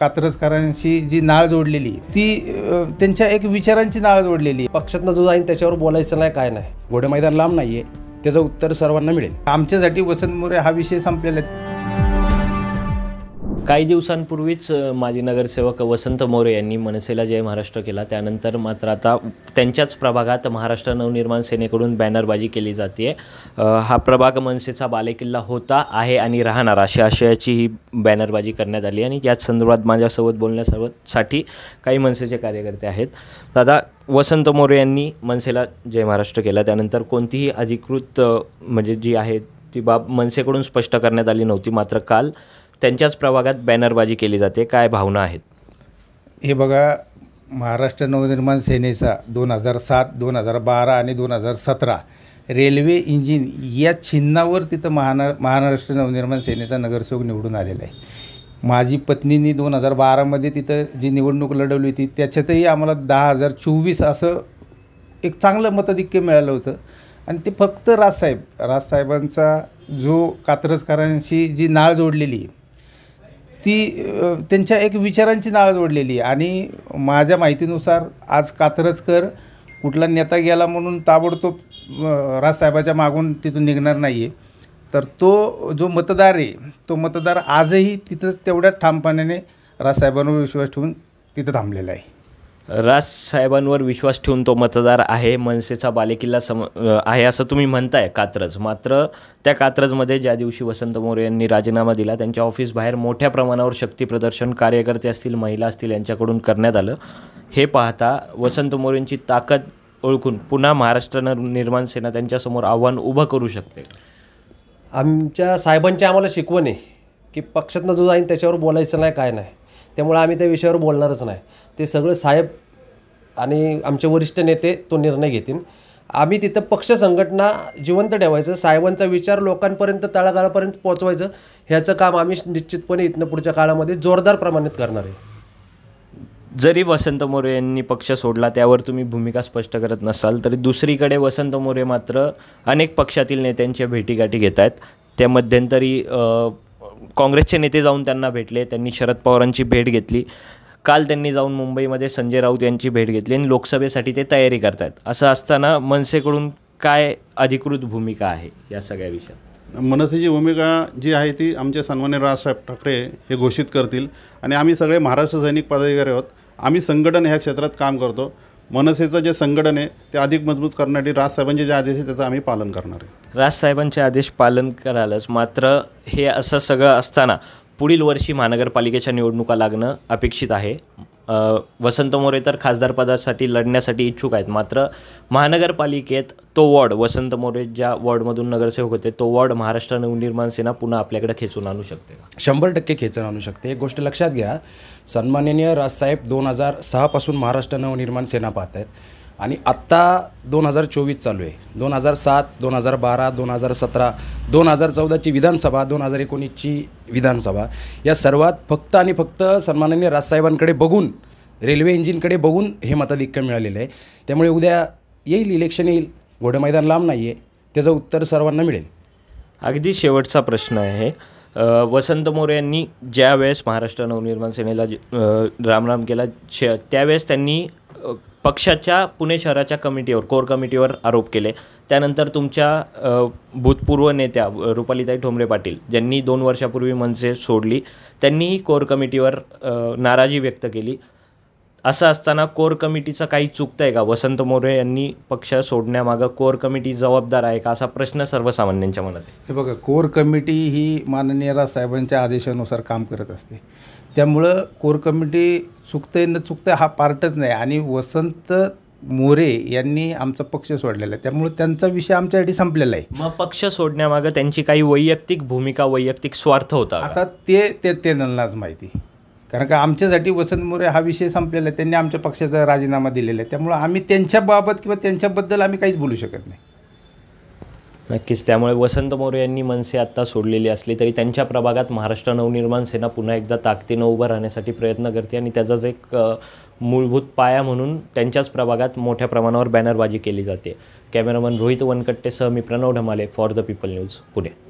कात्रजकरांशी जी नाळ जोडलेली ती त्यांच्या एक विचारांची नाळ जोडलेली पक्षातनं जो जाईल त्याच्यावर बोलायचं नाही काय नाही घोडे मैदान लांब नाहीये त्याचं उत्तर सर्वांना मिळेल आमच्यासाठी वसंत मोरे हा विषय संपलेला आहे काही दिवसांपूर्वीच माजी नगरसेवक वसंत मोरे यांनी मनसेला जय महाराष्ट्र केला त्यानंतर मात्र आता त्यांच्याच प्रभागात महाराष्ट्र नवनिर्माण सेनेकडून बॅनरबाजी केली जाते हा प्रभाग मनसेचा बालेकिल्ला होता आहे आणि राहणार अशा आशयाची ही बॅनरबाजी करण्यात आली आणि याच संदर्भात माझ्यासोबत साठी काही मनसेचे कार्यकर्ते आहेत दादा वसंत मोरे यांनी मनसेला जय महाराष्ट्र केला त्यानंतर कोणतीही अधिकृत म्हणजे जी आहे ती बाब मनसेकडून स्पष्ट करण्यात आली नव्हती मात्र काल त्यांच्याच प्रभागात बॅनरबाजी केली जाते काय भावना आहेत हे बघा महाराष्ट्र नवनिर्माण सेनेचा दोन हजार सात दोन हजार बारा आणि दोन हजार सतरा रेल्वे इंजिन या चिन्हावर तिथं महाना महाराष्ट्र नवनिर्माण सेनेचा नगरसेवक निवडून आलेला आहे माझी पत्नीनी दोन हजार बारामध्ये तिथं जी निवडणूक लढवली होती त्याच्यातही आम्हाला दहा हजार चोवीस असं एक चांगलं मताधिक्य मिळालं होतं आणि ते फक्त राजसाहेब राजसाहेबांचा जो कात्रजकारांशी जी नाळ जोडलेली ती त्यांच्या एक विचारांची नाळ जोडलेली आणि माझ्या माहितीनुसार आज कात्रजकर कुठला नेता गेला म्हणून ताबडतोब राजसाहेबाच्या मागून तिथून निघणार नाही आहे तर तो जो मतदार आहे तो मतदार आजही तिथंच तेवढ्याच ठामपणाने राजसाहेबांवर विश्वास ठेवून तिथं थांबलेला आहे राज साहेबांवर विश्वास ठेवून तो मतदार आहे मनसेचा बालेकिल्ला सम आहे असं तुम्ही म्हणताय कात्रज मात्र त्या कात्रजमध्ये ज्या दिवशी वसंत मोरे यांनी राजीनामा दिला त्यांच्या ऑफिस बाहेर मोठ्या प्रमाणावर शक्तीप्रदर्शन कार्यकर्ते असतील महिला असतील यांच्याकडून करण्यात आलं हे पाहता वसंत मोरेंची ताकद ओळखून पुन्हा महाराष्ट्र निर्माण सेना त्यांच्यासमोर आव्हान उभं करू शकते आमच्या साहेबांची आम्हाला शिकवण आहे की पक्षातनं जो जाईन त्याच्यावर बोलायचं नाही काय नाही त्यामुळे आम्ही त्या विषयावर बोलणारच नाही ते सगळं साहेब आणि आमचे वरिष्ठ नेते तो निर्णय घेतील आम्ही तिथं पक्ष संघटना जिवंत ठेवायचं साहेबांचा विचार लोकांपर्यंत तळागाळापर्यंत पोहोचवायचं ह्याचं काम आम्ही निश्चितपणे इथनं पुढच्या काळामध्ये जोरदार प्रमाणात करणार आहे जरी वसंत मोरे यांनी पक्ष सोडला त्यावर तुम्ही भूमिका स्पष्ट करत नसाल तरी दुसरीकडे वसंत मोरे मात्र अनेक पक्षातील नेत्यांच्या भेटीगाठी घेत आहेत त्या मध्यंतरी काँग्रेसचे नेते जाऊन त्यांना भेटले त्यांनी शरद पवारांची भेट घेतली काल त्यांनी जाऊन मुंबईमध्ये संजय राऊत यांची भेट घेतली आणि लोकसभेसाठी ते तयारी करत आहेत असं असताना मनसेकडून काय अधिकृत भूमिका आहे या सगळ्या विषयात मनसेची भूमिका जी आहे ती आमचे सन्मान्य राजसाहेब ठाकरे हे घोषित करतील आणि आम्ही सगळे महाराष्ट्र सैनिक पदाधिकारी आहोत आम्ही संघटन ह्या क्षेत्रात काम करतो मनसेचं जे संघटन आहे ते अधिक मजबूत करण्यासाठी राजसाहेबांचे जे आदेश आहे त्याचं आम्ही पालन करणार आहे राजसाहेबांचे आदेश पालन करायलाच मात्र हे असं सगळं असताना पुढील वर्षी महानगरपालिकेच्या निवडणुका लागणं अपेक्षित आहे वसंत मोरे तर खासदार पदासाठी लढण्यासाठी इच्छुक आहेत मात्र महानगरपालिकेत तो वॉर्ड वसंत मोरे ज्या वॉर्डमधून नगरसेवक होते तो वॉर्ड महाराष्ट्र नवनिर्माण सेना पुन्हा आपल्याकडे खेचून आणू शकते शंभर टक्के खेचून आणू शकते एक गोष्ट लक्षात घ्या सन्माननीय राजसाहेब दोन हजार सहापासून महाराष्ट्र नवनिर्माण सेना पाहत आहेत आणि आत्ता दोन हजार चोवीस चालू आहे दोन हजार सात दोन हजार बारा दोन हजार सतरा दोन हजार चौदाची विधानसभा दोन हजार एकोणीसची विधानसभा या सर्वात फक्त आणि फक्त सन्माननीय राजसाहेबांकडे बघून रेल्वे इंजिनकडे बघून हे मताधिक्य मिळालेलं आहे त्यामुळे उद्या येईल इलेक्शन येईल घोडं मैदान लांब नाही आहे त्याचं उत्तर सर्वांना मिळेल अगदी शेवटचा प्रश्न आहे वसंत मोरे यांनी ज्या वेळेस महाराष्ट्र नवनिर्माण सेनेला रामराम केला त्यावेळेस त्यांनी पक्षाच्या पुणे शहराच्या कमिटीवर कोर कमिटीवर आरोप केले त्यानंतर तुमच्या भूतपूर्व नेत्या रुपालीताई ठोंबरे पाटील ज्यांनी दोन वर्षापूर्वी मनसे सोडली त्यांनीही कोर कमिटीवर नाराजी व्यक्त केली असं असताना कोर कमिटीचं काही चुकतं आहे का वसंत मोरे यांनी पक्ष सोडण्यामागं कोर कमिटी जबाबदार आहे का असा प्रश्न सर्वसामान्यांच्या मनात आहे हे बघा कोर कमिटी ही माननीय साहेबांच्या आदेशानुसार काम करत असते त्यामुळं कोर कमिटी चुकते न चुकतं हा पार्टच नाही आणि वसंत मोरे यांनी आमचा पक्ष सोडलेला आहे त्यामुळे त्यांचा विषय आमच्यासाठी संपलेला आहे मग पक्ष सोडण्यामागं त्यांची काही वैयक्तिक भूमिका वैयक्तिक स्वार्थ होता आता ते ते त्यांनाच माहिती कारण का आमच्यासाठी वसंत मोरे हा विषय संपलेला आहे त्यांनी आमच्या पक्षाचा राजीनामा दिलेला आहे त्यामुळं आम्ही त्यांच्याबाबत किंवा त्यांच्याबद्दल आम्ही काहीच बोलू शकत नाही नक्कीच त्यामुळे वसंत मोरे यांनी मनसे आत्ता सोडलेली असली तरी त्यांच्या प्रभागात महाराष्ट्र नवनिर्माण सेना पुन्हा एकदा ताकदीनं उभं राहण्यासाठी प्रयत्न करते आणि त्याचाच एक मूलभूत पाया म्हणून त्यांच्याच प्रभागात मोठ्या प्रमाणावर बॅनरबाजी केली जाते कॅमेरामन रोहित वनकट्टेसह मी Pranav Dhamale for the people news Pune